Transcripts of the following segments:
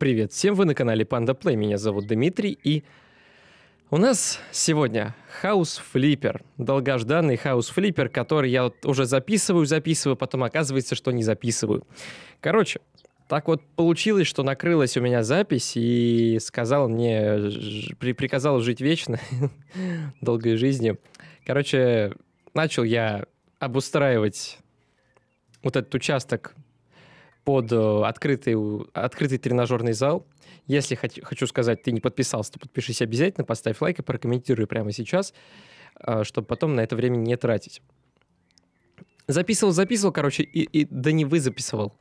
Привет всем, вы на канале Panda Play, меня зовут Дмитрий, и у нас сегодня хаус флиппер, долгожданный хаус флиппер, который я вот уже записываю, записываю, потом оказывается, что не записываю. Короче, так вот получилось, что накрылась у меня запись и сказал мне, при, приказал жить вечно, долгой жизни. Короче, начал я обустраивать вот этот участок под э, открытый, открытый тренажерный зал. Если хочу сказать, ты не подписался, то подпишись обязательно, поставь лайк и прокомментируй прямо сейчас, э, чтобы потом на это время не тратить. Записывал, записывал, короче, и, и да не вы записывал.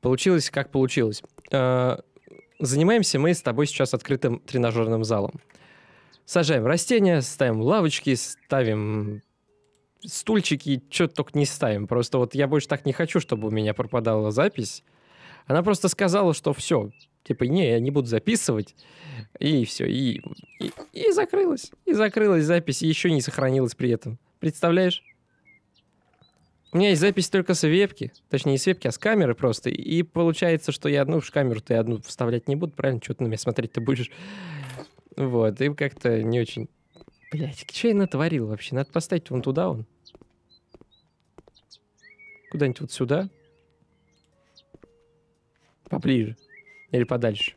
Получилось, как получилось. Э, занимаемся мы с тобой сейчас открытым тренажерным залом. Сажаем растения, ставим лавочки, ставим стульчики, что только не ставим. Просто вот я больше так не хочу, чтобы у меня пропадала запись. Она просто сказала, что все, типа, не, я не буду записывать. И все, и, и, и закрылась. И закрылась запись, и еще не сохранилась при этом. Представляешь? У меня есть запись только с вебки, точнее не с вебки, а с камеры просто. И получается, что я одну в камеру ты одну вставлять не буду, правильно? Что ты на меня смотреть ты будешь? Вот, и как-то не очень Блять, что я натворил вообще? Надо поставить вон туда он. Куда-нибудь вот сюда. Поближе. Или подальше.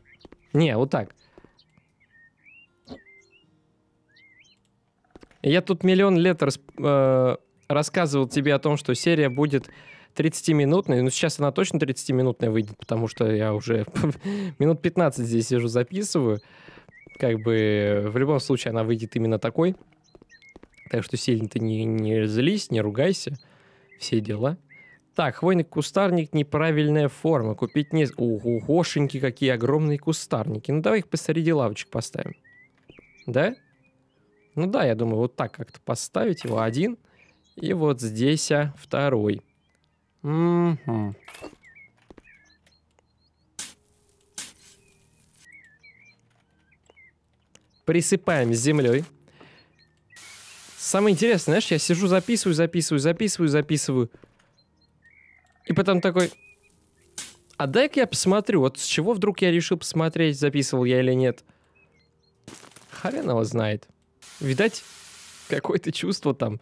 Не, вот так. Я тут миллион лет рас, э, рассказывал тебе о том, что серия будет 30-минутной. Ну, сейчас она точно 30-минутная выйдет, потому что я уже минут 15 здесь сижу, записываю. Как бы в любом случае она выйдет именно такой. Так что сильно ты не, не злись, не ругайся. Все дела. Так, хвойный кустарник неправильная форма. Купить не... Ого, гошеньки, какие огромные кустарники. Ну, давай их посреди лавочек поставим. Да? Ну да, я думаю, вот так как-то поставить его один. И вот здесь а, второй. Угу. присыпаем землей. Самое интересное, знаешь, я сижу, записываю, записываю, записываю, записываю. И потом такой, а дай-ка я посмотрю, вот с чего вдруг я решил посмотреть, записывал я или нет. Хрен его знает. Видать, какое-то чувство там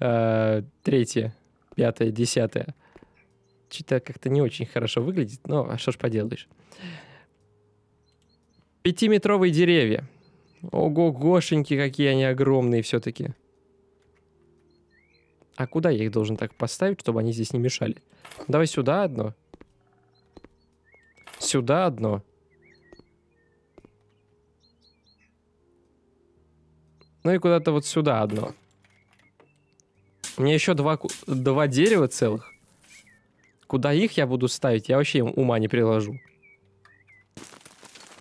э, третье, пятое, десятое. Что-то как-то не очень хорошо выглядит, но а что ж поделаешь. Пятиметровые деревья. Ого, гошеньки, какие они огромные все-таки. А куда я их должен так поставить, чтобы они здесь не мешали? Давай сюда одно. Сюда одно. Ну и куда-то вот сюда одно. Мне еще два, два дерева целых. Куда их я буду ставить, я вообще ума не приложу.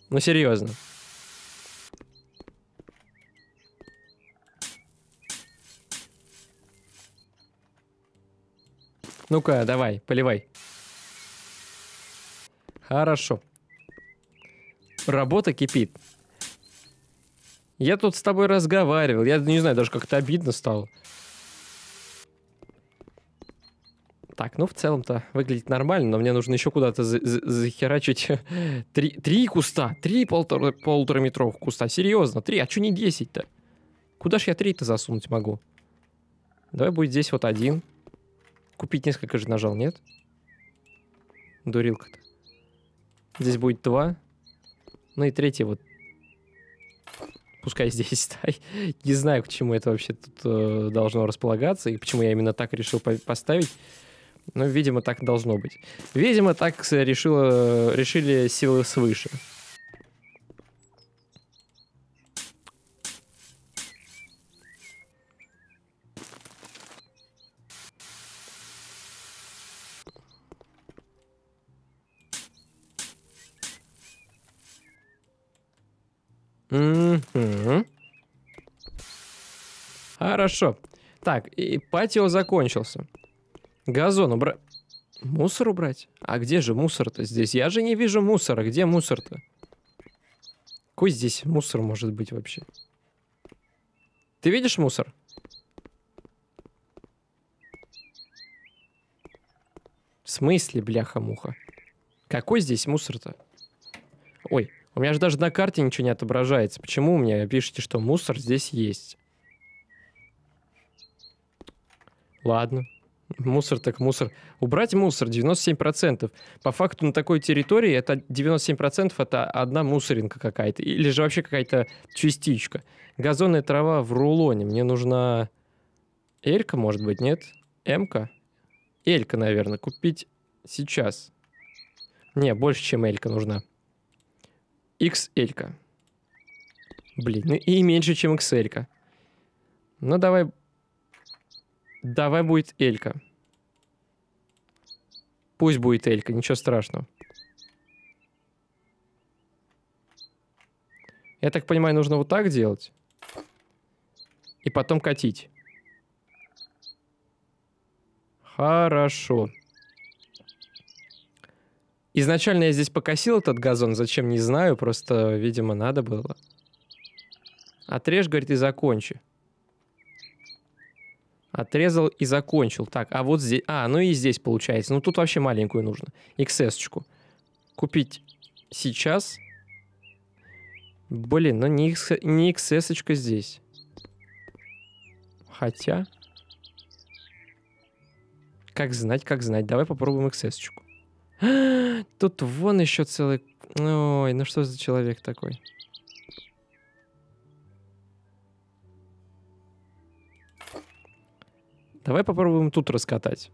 Ну серьезно. Ну-ка, давай, поливай. Хорошо. Работа кипит. Я тут с тобой разговаривал. Я не знаю, даже как-то обидно стало. Так, ну в целом-то выглядит нормально, но мне нужно еще куда-то за за захерачить три, три куста, три полтора, метровых куста, серьезно, три, а что не десять-то? Куда ж я три-то засунуть могу? Давай будет здесь вот один. Купить несколько же нажал, нет? Дурилка-то. Здесь будет два. Ну и третий вот. Пускай здесь стай. Не знаю, к чему это вообще тут э, должно располагаться и почему я именно так решил по поставить. Но, видимо, так должно быть. Видимо, так решило э, решили силы свыше. хорошо. Так, и патио закончился. Газон убрать. Мусор убрать? А где же мусор-то здесь? Я же не вижу мусора. Где мусор-то? Какой здесь мусор может быть вообще? Ты видишь мусор? В смысле, бляха-муха? Какой здесь мусор-то? Ой, у меня же даже на карте ничего не отображается. Почему у меня пишете, что мусор здесь есть? Ладно. Мусор так мусор. Убрать мусор 97%. По факту на такой территории это 97% это одна мусоринка какая-то. Или же вообще какая-то частичка. Газонная трава в рулоне. Мне нужна Элька, может быть, нет? Эмка? Элька, наверное, купить сейчас. Не, больше, чем Элька нужна. xl Элька. Блин, ну и меньше, чем xl Элька. Ну давай Давай будет Элька. Пусть будет Элька, ничего страшного. Я так понимаю, нужно вот так делать. И потом катить. Хорошо. Изначально я здесь покосил этот газон, зачем, не знаю, просто, видимо, надо было. Отрежь, говорит, и закончи. Отрезал и закончил. Так, а вот здесь... А, ну и здесь получается. Ну тут вообще маленькую нужно. XS-очку. Купить сейчас. Блин, ну не, X... не XS-очка здесь. Хотя... Как знать, как знать. Давай попробуем XS-очку. Тут вон еще целый... Ой, ну что за человек такой? Давай попробуем тут раскатать.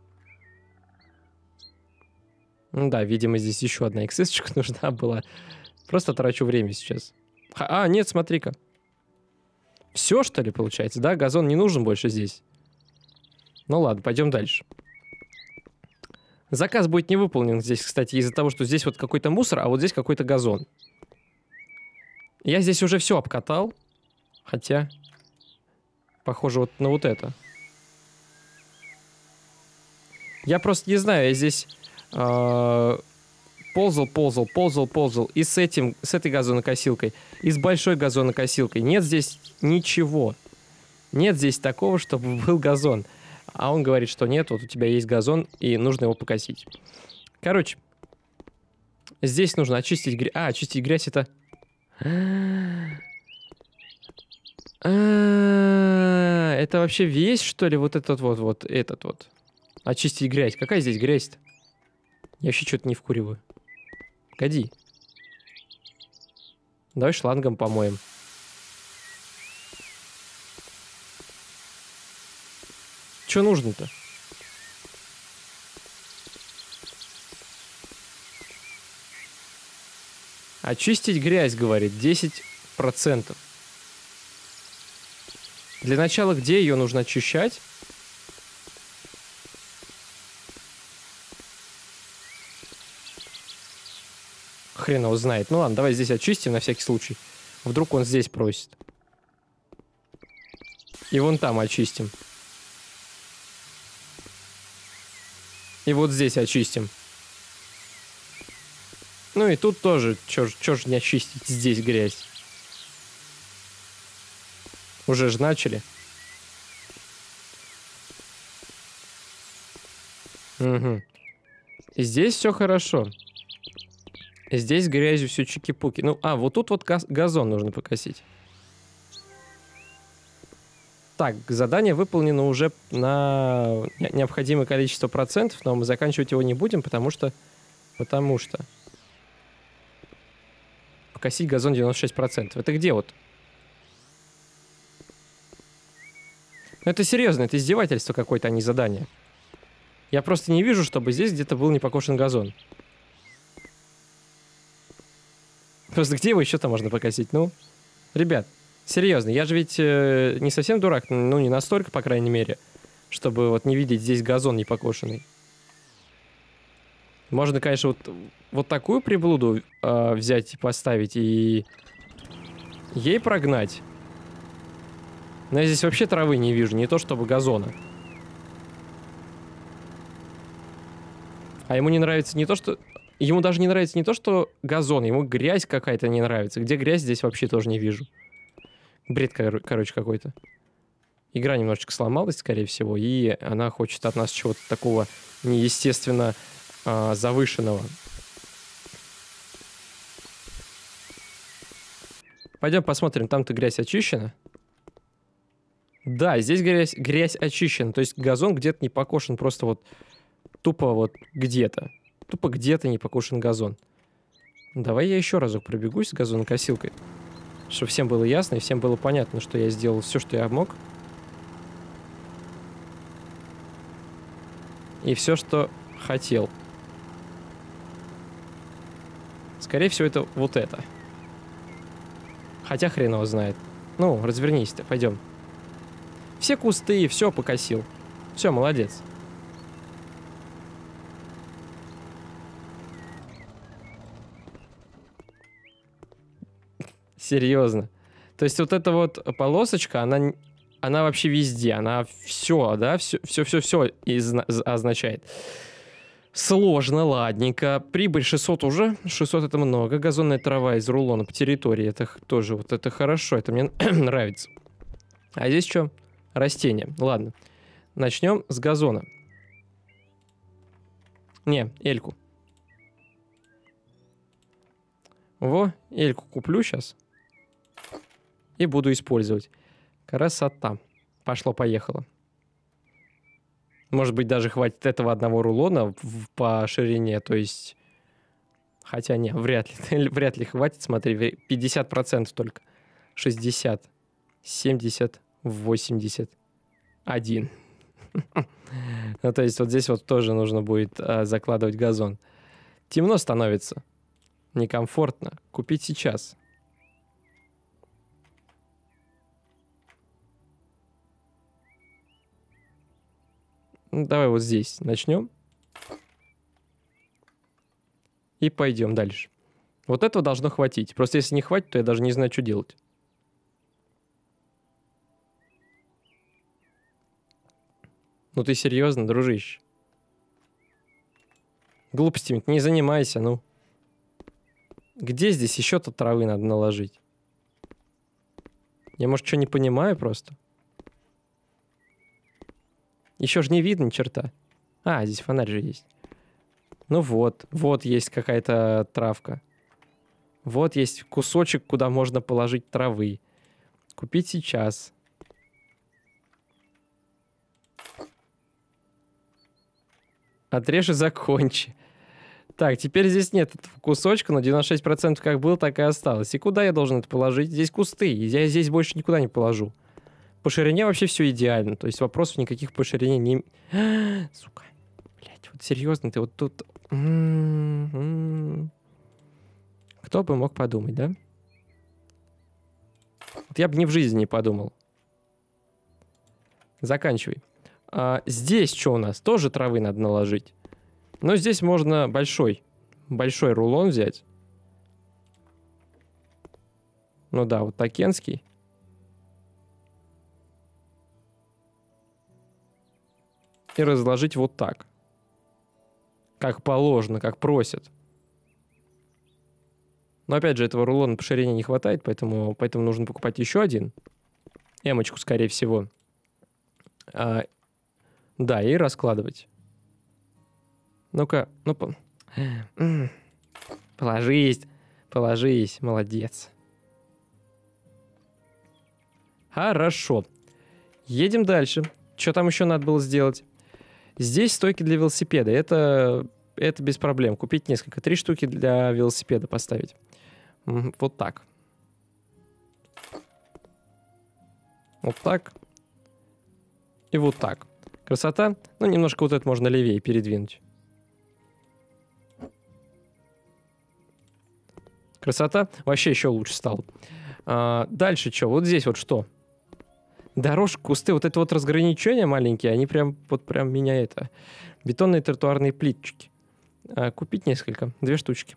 Ну да, видимо, здесь еще одна xs нужна была. Просто трачу время сейчас. А, нет, смотри-ка. Все, что ли, получается? Да, газон не нужен больше здесь. Ну ладно, пойдем дальше. Заказ будет не выполнен здесь, кстати, из-за того, что здесь вот какой-то мусор, а вот здесь какой-то газон. Я здесь уже все обкатал. Хотя, похоже, вот на вот это. Я просто не знаю, я здесь э, ползал, ползал, ползал, ползал. И с этим, с этой газонокосилкой, и с большой газонокосилкой. Нет здесь ничего. Нет здесь такого, чтобы был газон. А он говорит, что нет, вот у тебя есть газон, и нужно его покосить. Короче, здесь нужно очистить грязь. А, очистить грязь это... А, это вообще весь, что ли, вот этот вот, вот этот вот? Очистить а грязь. Какая здесь грязь-то? Я вообще что-то не вкуриваю. Годи. Давай шлангом помоем. Что нужно-то? Очистить грязь, говорит, 10%. Для начала, где ее нужно очищать? хрен узнает. Ну ладно, давай здесь очистим на всякий случай. Вдруг он здесь просит. И вон там очистим. И вот здесь очистим. Ну и тут тоже, чё, чё ж не очистить здесь грязь. Уже ж начали. Угу. И здесь все хорошо. Здесь грязью все чики-пуки. Ну, а, вот тут вот газон нужно покосить. Так, задание выполнено уже на необходимое количество процентов, но мы заканчивать его не будем, потому что... Потому что... Покосить газон 96%. Это где вот? Ну, это серьезно, это издевательство какое-то, а не задание. Я просто не вижу, чтобы здесь где-то был непокошен газон. Просто где его еще-то можно покосить? Ну, ребят, серьезно, я же ведь э, не совсем дурак, ну, не настолько, по крайней мере, чтобы вот не видеть здесь газон непокошенный. Можно, конечно, вот, вот такую приблуду э, взять и поставить и ей прогнать. Но я здесь вообще травы не вижу, не то чтобы газона. А ему не нравится не то, что... Ему даже не нравится не то, что газон, ему грязь какая-то не нравится. Где грязь, здесь вообще тоже не вижу. Бред, кор- короче, какой-то. Игра немножечко сломалась, скорее всего, и она хочет от нас чего-то такого неестественно э, завышенного. Пойдем посмотрим, там-то грязь очищена. Да, здесь грязь, грязь очищена, то есть газон где-то не покошен, просто вот тупо вот где-то. Тупо где-то не покушен газон. Ну, давай я еще разок пробегусь с газонокосилкой. Чтобы всем было ясно и всем было понятно, что я сделал все, что я мог. И все, что хотел. Скорее всего, это вот это. Хотя хрен его знает. Ну, развернись-то, пойдем. Все кусты, все покосил. Все, молодец. Серьезно. То есть вот эта вот полосочка, она, она вообще везде, она все, да, все, все, все, все означает. Сложно, ладненько. Прибыль 600 уже. 600 это много. Газонная трава из рулона по территории. Это тоже вот это хорошо. Это мне нравится. А здесь что? Растения. Ладно. Начнем с газона. Не, эльку. Во, эльку куплю сейчас и буду использовать. Красота. Пошло-поехало. Может быть, даже хватит этого одного рулона в, по ширине, то есть... Хотя не, вряд ли, вряд ли хватит, смотри, 50% только. 60, 70, 81. Ну, то есть вот здесь вот тоже нужно будет э, закладывать газон. Темно становится. Некомфортно. Купить сейчас. Ну, давай вот здесь начнем. И пойдем дальше. Вот этого должно хватить. Просто если не хватит, то я даже не знаю, что делать. Ну ты серьезно, дружище? Глупостями не занимайся, ну. Где здесь еще-то травы надо наложить? Я, может, что не понимаю просто? Еще же не видно черта. А, здесь фонарь же есть. Ну вот, вот есть какая-то травка. Вот есть кусочек, куда можно положить травы. Купить сейчас. Отрежь и закончи. Так, теперь здесь нет этого кусочка, но 96% как было, так и осталось. И куда я должен это положить? Здесь кусты, я здесь больше никуда не положу. По ширине вообще все идеально. То есть вопросов никаких по ширине не... Сука. Блять, вот серьезно, ты вот тут... М-м-м. Кто бы мог подумать, да? Вот я бы ни в жизни не подумал. Заканчивай. А здесь что у нас? Тоже травы надо наложить. Но здесь можно большой, большой рулон взять. Ну да, вот такенский. и разложить вот так. Как положено, как просят. Но опять же, этого рулона поширения не хватает, поэтому, поэтому нужно покупать еще один. Эмочку, скорее всего. А, да, и раскладывать. Ну-ка, ну... -ка, ну положись, положись, молодец. Хорошо. Едем дальше. Что там еще надо было сделать? Здесь стойки для велосипеда. Это, это без проблем. Купить несколько. Три штуки для велосипеда поставить. Вот так. Вот так. И вот так. Красота. Ну, немножко вот это можно левее передвинуть. Красота. Вообще еще лучше стал. А, дальше что? Вот здесь вот Что? дорожки, кусты, вот это вот разграничения маленькие, они прям, вот прям меня это... Бетонные тротуарные плиточки. А, купить несколько, две штучки.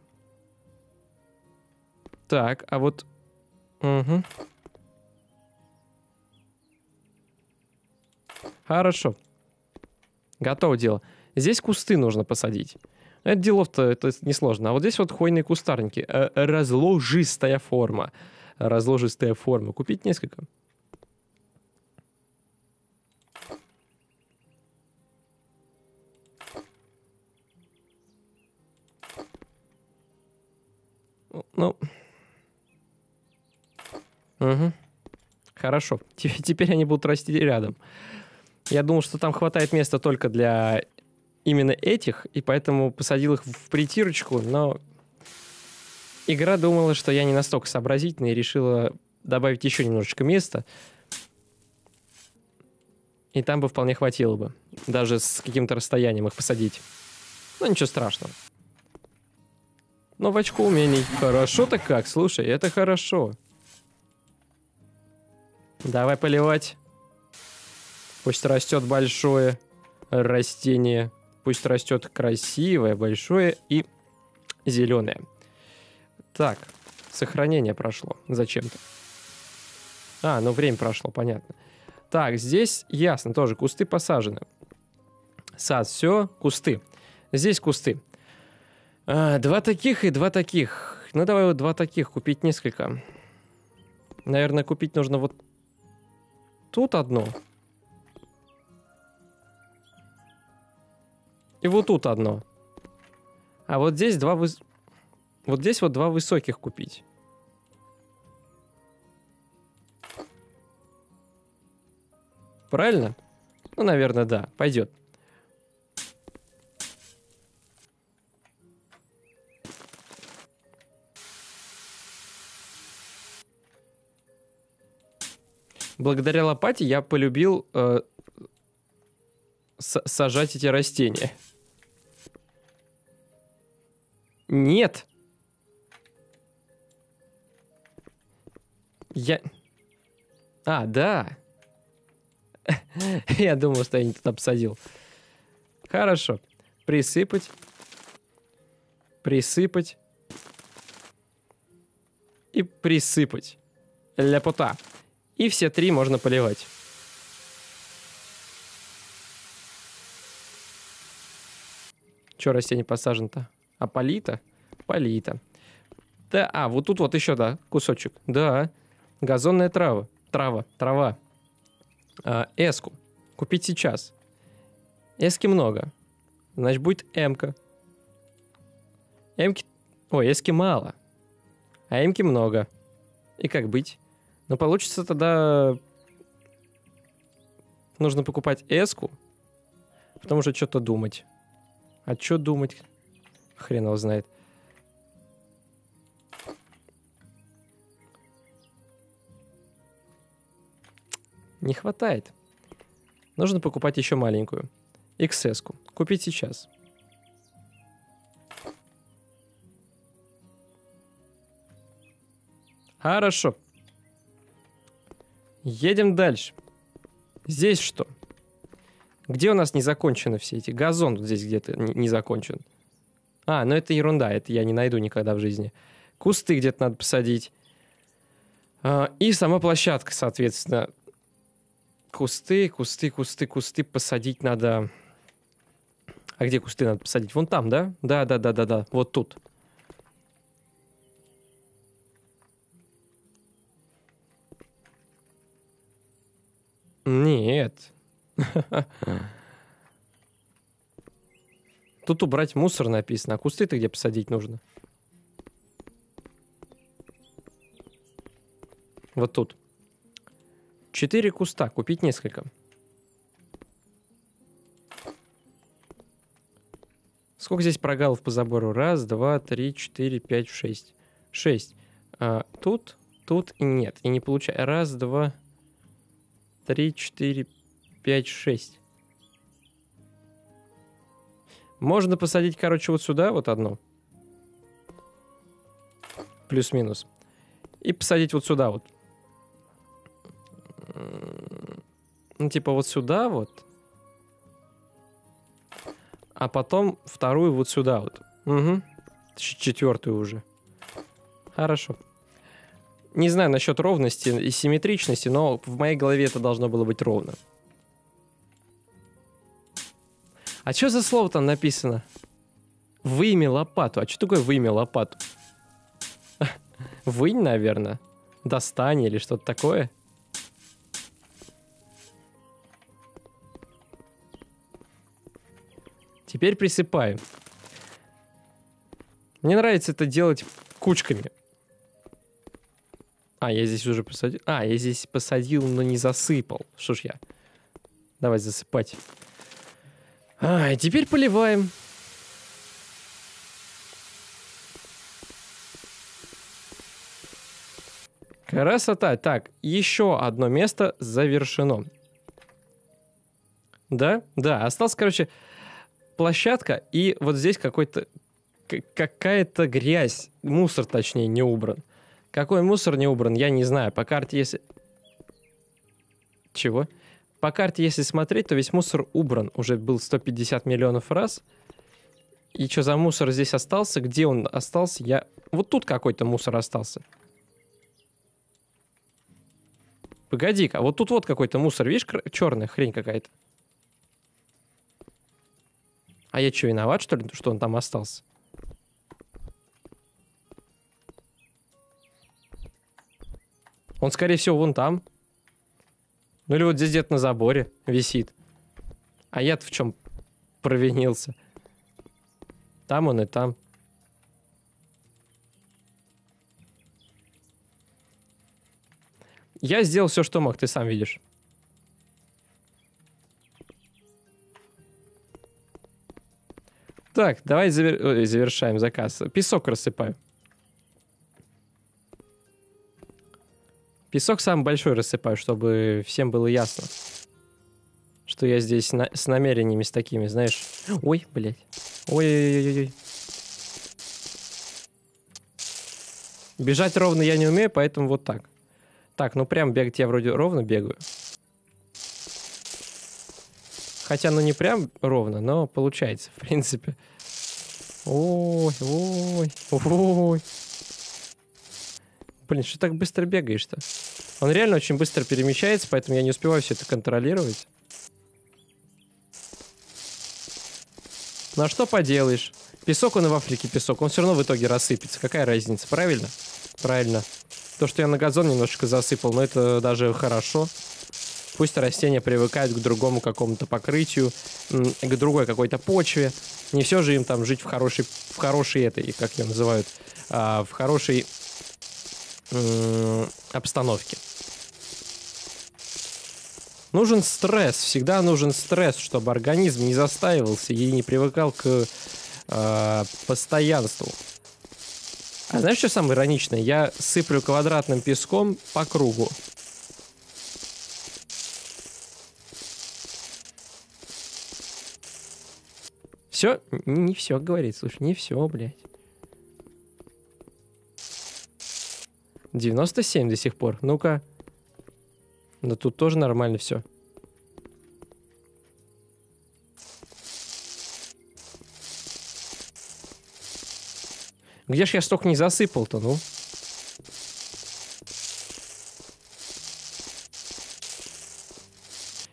Так, а вот... Угу. Хорошо. Готово дело. Здесь кусты нужно посадить. Ну, это дело то это несложно. А вот здесь вот хвойные кустарники. Э, разложистая форма. Разложистая форма. Купить несколько. Ну... Угу. Хорошо. Теперь они будут расти рядом. Я думал, что там хватает места только для именно этих, и поэтому посадил их в притирочку, но игра думала, что я не настолько сообразительный и решила добавить еще немножечко места. И там бы вполне хватило бы. Даже с каким-то расстоянием их посадить. Но ну, ничего страшного. Но в очко умений. Хорошо-то как, слушай, это хорошо. Давай поливать. Пусть растет большое растение. Пусть растет красивое, большое и зеленое. Так, сохранение прошло зачем-то. А, ну время прошло, понятно. Так, здесь ясно тоже, кусты посажены. Сад, все, кусты. Здесь кусты. А, два таких и два таких. Ну, давай вот два таких, купить несколько. Наверное, купить нужно вот тут одно И вот тут одно. А вот здесь два выс... Вот здесь вот два высоких купить. Правильно? Ну, наверное, да. Пойдет. благодаря лопате я полюбил э, сажать эти растения. Нет. Я... А, да. я думал, что я не тут обсадил. Хорошо. Присыпать. Присыпать. И присыпать. Ляпота и все три можно поливать. Че растение посажено-то? А полито? Полито. Да, а, вот тут вот еще, да, кусочек. Да, газонная трава. Трава, трава. А, эску. Купить сейчас. Эски много. Значит, будет эмка. Эмки... Ой, эски мало. А эмки много. И как быть? Но получится тогда нужно покупать эску, потому что что-то думать. А что думать? Хрен его знает. Не хватает. Нужно покупать еще маленькую. XS-ку. Купить сейчас. Хорошо. Едем дальше. Здесь что? Где у нас не закончены все эти? Газон вот здесь где-то не закончен. А, ну это ерунда, это я не найду никогда в жизни. Кусты где-то надо посадить. А, и сама площадка, соответственно. Кусты, кусты, кусты, кусты посадить надо. А где кусты надо посадить? Вон там, да? Да, да, да, да, да. Вот тут. Нет. Тут убрать мусор написано, а кусты-то где посадить нужно? Вот тут. Четыре куста, купить несколько. Сколько здесь прогалов по забору? Раз, два, три, четыре, пять, шесть. Шесть. А, тут, тут нет. И не получается. Раз, два... 3, 4, 5, 6. Можно посадить, короче, вот сюда, вот одну. Плюс-минус. И посадить вот сюда вот. Ну, типа вот сюда вот. А потом вторую вот сюда вот. Угу. Четвертую уже. Хорошо не знаю насчет ровности и симметричности, но в моей голове это должно было быть ровно. А что за слово там написано? Выми лопату. А что такое выми лопату? Вынь, наверное. Достань или что-то такое. Теперь присыпаем. Мне нравится это делать кучками. А, я здесь уже посадил. А, я здесь посадил, но не засыпал. Что ж я? Давай засыпать. А, и теперь поливаем. Красота. Так, еще одно место завершено. Да? Да, осталось, короче, площадка и вот здесь какой-то какая-то грязь, мусор, точнее, не убран. Какой мусор не убран, я не знаю. По карте, если... Чего? По карте, если смотреть, то весь мусор убран. Уже был 150 миллионов раз. И что за мусор здесь остался? Где он остался? Я... Вот тут какой-то мусор остался. Погоди-ка, вот тут вот какой-то мусор. Видишь, черная хрень какая-то. А я что, виноват, что ли, что он там остался? Он, скорее всего, вон там. Ну или вот здесь где-то на заборе висит. А я-то в чем провинился? Там он и там. Я сделал все, что мог, ты сам видишь. Так, давай завер... Ой, завершаем заказ. Песок рассыпаю. Песок самый большой рассыпаю, чтобы всем было ясно, что я здесь на... с намерениями с такими, знаешь. Ой, блядь. Ой-ой-ой-ой. Бежать ровно я не умею, поэтому вот так. Так, ну прям бегать я вроде ровно бегаю. Хотя, ну не прям ровно, но получается, в принципе. Ой, ой, ой. Блин, что так быстро бегаешь-то? Он реально очень быстро перемещается, поэтому я не успеваю все это контролировать. На что поделаешь? Песок он и в Африке песок, он все равно в итоге рассыпется. Какая разница, правильно? Правильно. То, что я на газон немножечко засыпал, но это даже хорошо. Пусть растения привыкают к другому какому-то покрытию, к другой какой-то почве. Не все же им там жить в хорошей, в хорошей этой, как ее называют, а, в хорошей Э, обстановки. Нужен стресс, всегда нужен стресс, чтобы организм не застаивался и не привыкал к э, постоянству. А знаешь, что самое ироничное? Я сыплю квадратным песком по кругу. Все? Не все говорит, слушай, не все, блядь. 97 до сих пор. Ну-ка. Да тут тоже нормально все. Где ж я столько не засыпал-то, ну?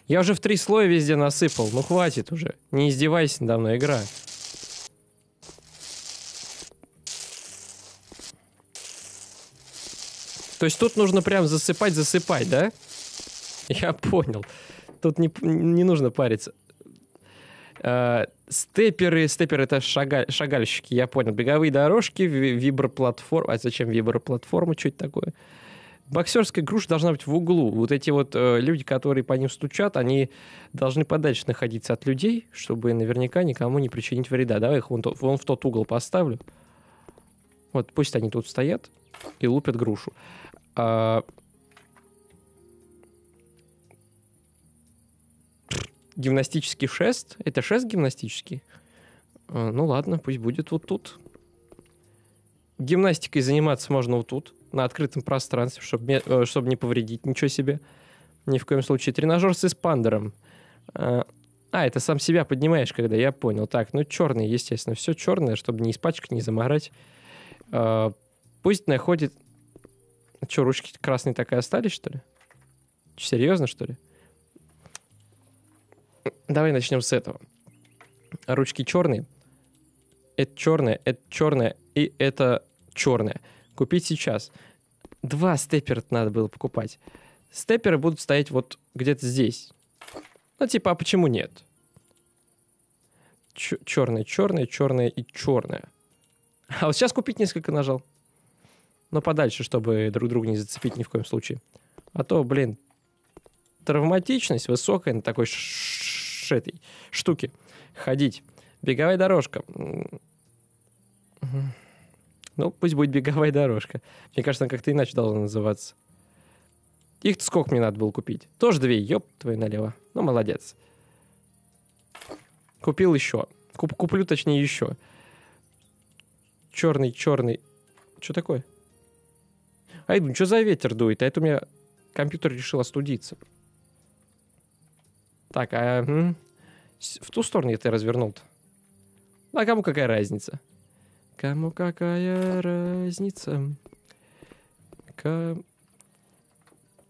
Я уже в три слоя везде насыпал. Ну хватит уже. Не издевайся надо мной, игра. То есть тут нужно прям засыпать, засыпать, да? Я понял. Тут не, не нужно париться. Э, степеры, степеры это шага, шагальщики, я понял. Беговые дорожки, виброплатформа. А зачем виброплатформа? Что это такое? боксерская груша должна быть в углу. Вот эти вот э, люди, которые по ним стучат, они должны подальше находиться от людей, чтобы наверняка никому не причинить вреда. Давай их вон, то, вон в тот угол поставлю. Вот пусть они тут стоят и лупят грушу. А... Гимнастический шест? Это шест гимнастический? А, ну ладно, пусть будет вот тут. Гимнастикой заниматься можно вот тут, на открытом пространстве, чтобы, э, чтобы не повредить ничего себе. Ни в коем случае. Тренажер с эспандером. А, а, это сам себя поднимаешь, когда я понял. Так, ну черный, естественно, все черное, чтобы не испачкать, не заморать. А, пусть находит, а Че, ручки красные так и остались, что ли? Че, серьезно, что ли? Давай начнем с этого. Ручки черные. Это черное, это черное и это черное. Купить сейчас. Два степера надо было покупать. Степеры будут стоять вот где-то здесь. Ну, типа, а почему нет? Черное, черное, черное и черное. А вот сейчас купить несколько нажал но подальше, чтобы друг друга не зацепить ни в коем случае. А то, блин, травматичность высокая на такой ш этой штуке. Ходить. Беговая дорожка. Ну, пусть будет беговая дорожка. Мне кажется, она как-то иначе должна называться. Их сколько мне надо было купить? Тоже две, ёб твою налево. Ну, молодец. Купил еще. Куп куплю, точнее, еще. Черный, черный. Что такое? А я думаю, что за ветер дует? А это у меня компьютер решил остудиться. Так, а м? в ту сторону я ты развернул-то? Ну, а кому какая разница? Кому какая разница? Кому...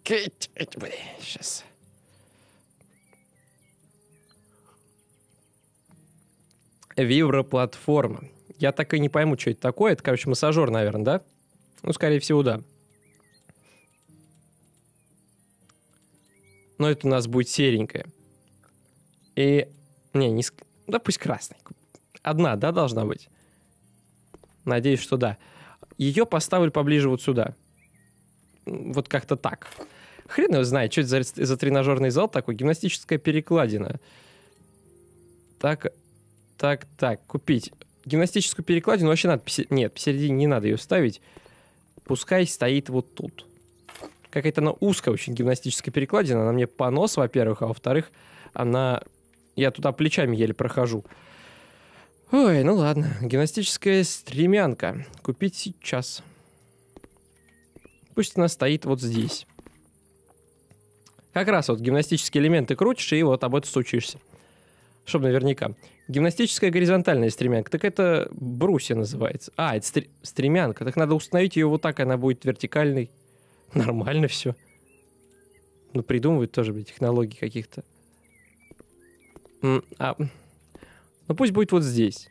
Сейчас. Виброплатформа. Я так и не пойму, что это такое. Это, короче, массажер, наверное, да? Ну, скорее всего, да. но это у нас будет серенькая. И... Не, не... Да пусть красный. Одна, да, должна быть? Надеюсь, что да. Ее поставлю поближе вот сюда. Вот как-то так. Хрен его знает, что это за, за тренажерный зал такой. Гимнастическая перекладина. Так, так, так, купить. Гимнастическую перекладину вообще надо... Нет, посередине не надо ее ставить. Пускай стоит вот тут какая-то она узкая очень гимнастическая перекладина. Она мне по нос, во-первых, а во-вторых, она... Я туда плечами еле прохожу. Ой, ну ладно. Гимнастическая стремянка. Купить сейчас. Пусть она стоит вот здесь. Как раз вот гимнастические элементы крутишь и вот об этом стучишься. Чтоб наверняка. Гимнастическая горизонтальная стремянка. Так это брусья называется. А, это стр... стремянка. Так надо установить ее вот так, она будет вертикальной. Нормально все. Ну, придумывают тоже, блядь, технологии каких-то. А, ну, пусть будет вот здесь.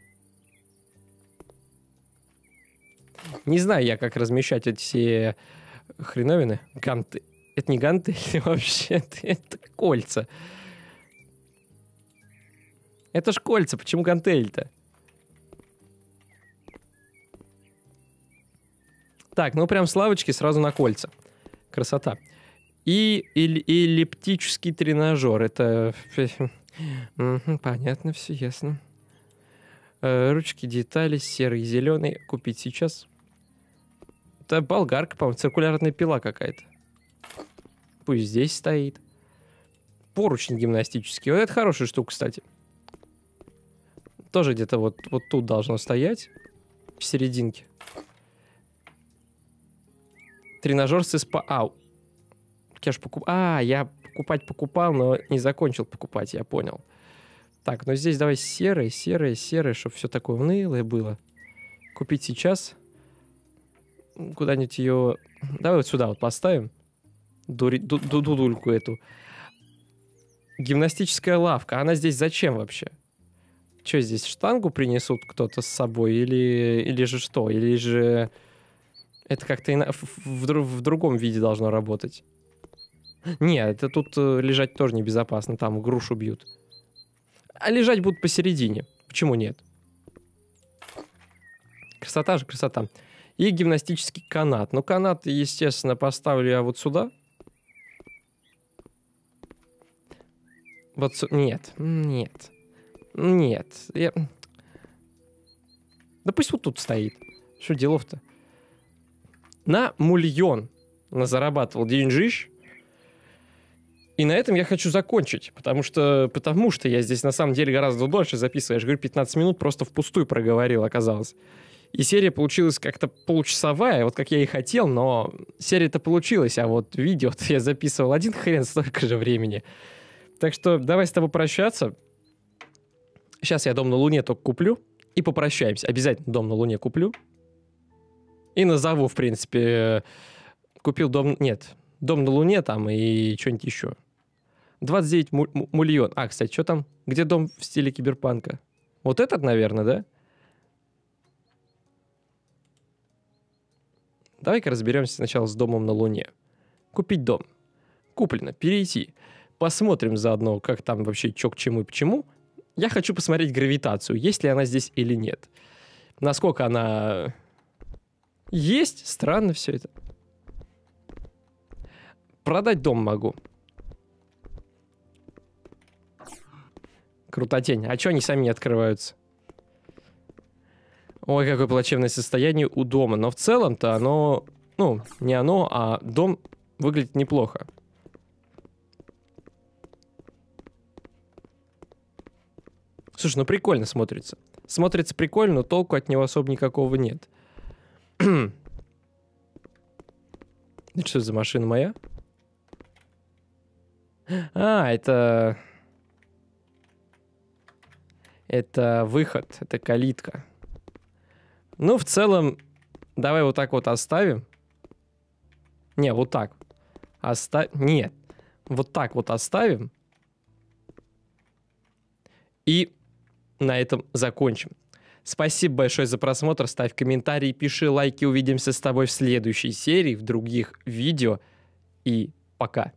Не знаю я, как размещать эти все хреновины. Ганты. Это не ганты вообще, это, это кольца. Это ж кольца, почему гантель-то? Так, ну прям славочки сразу на кольца. Красота. И эллиптический тренажер. Это понятно, все ясно. Э, ручки, детали, серый, зеленый. Купить сейчас. Это болгарка, по-моему, циркулярная пила какая-то. Пусть здесь стоит. Поручень гимнастический. Вот это хорошая штука, кстати. Тоже где-то вот, вот тут должно стоять. В серединке. Тренажер с СПА. а Я же покуп... А, я покупать покупал, но не закончил покупать, я понял. Так, ну здесь давай серое, серое, серое, чтобы все такое унылое было. Купить сейчас. Куда-нибудь ее... Давай вот сюда вот поставим. Дудульку эту. Гимнастическая лавка. Она здесь зачем вообще? Что здесь, штангу принесут кто-то с собой? Или, или же что? Или же это как-то ина- в, в, в другом виде должно работать. Нет, это тут э, лежать тоже небезопасно, там грушу бьют. А лежать будут посередине. Почему нет? Красота же красота. И гимнастический канат. Ну, канат, естественно, поставлю я вот сюда. Вот сюда. Нет, нет, нет. Я... Да пусть вот тут стоит. Что делов-то? на мульон зарабатывал деньжищ. И на этом я хочу закончить, потому что, потому что я здесь на самом деле гораздо дольше записываю. Я же говорю, 15 минут просто впустую проговорил, оказалось. И серия получилась как-то получасовая, вот как я и хотел, но серия-то получилась, а вот видео я записывал один хрен столько же времени. Так что давай с тобой прощаться. Сейчас я дом на Луне только куплю и попрощаемся. Обязательно дом на Луне куплю. И назову, в принципе, купил дом... Нет, дом на Луне там и что-нибудь еще. 29 миллион. А, кстати, что там? Где дом в стиле киберпанка? Вот этот, наверное, да? Давай-ка разберемся сначала с домом на Луне. Купить дом. Куплено. Перейти. Посмотрим заодно, как там вообще чё к чему и почему. Я хочу посмотреть гравитацию, есть ли она здесь или нет. Насколько она есть, странно все это. Продать дом могу. Крутотень. А что они сами не открываются? Ой, какое плачевное состояние у дома. Но в целом-то оно... Ну, не оно, а дом выглядит неплохо. Слушай, ну прикольно смотрится. Смотрится прикольно, но толку от него особо никакого нет. Это что за машина моя? А, это... Это выход, это калитка. Ну, в целом, давай вот так вот оставим. Не, вот так. Оставь... Нет. Вот так вот оставим. И на этом закончим. Спасибо большое за просмотр, ставь комментарии, пиши лайки, увидимся с тобой в следующей серии, в других видео и пока.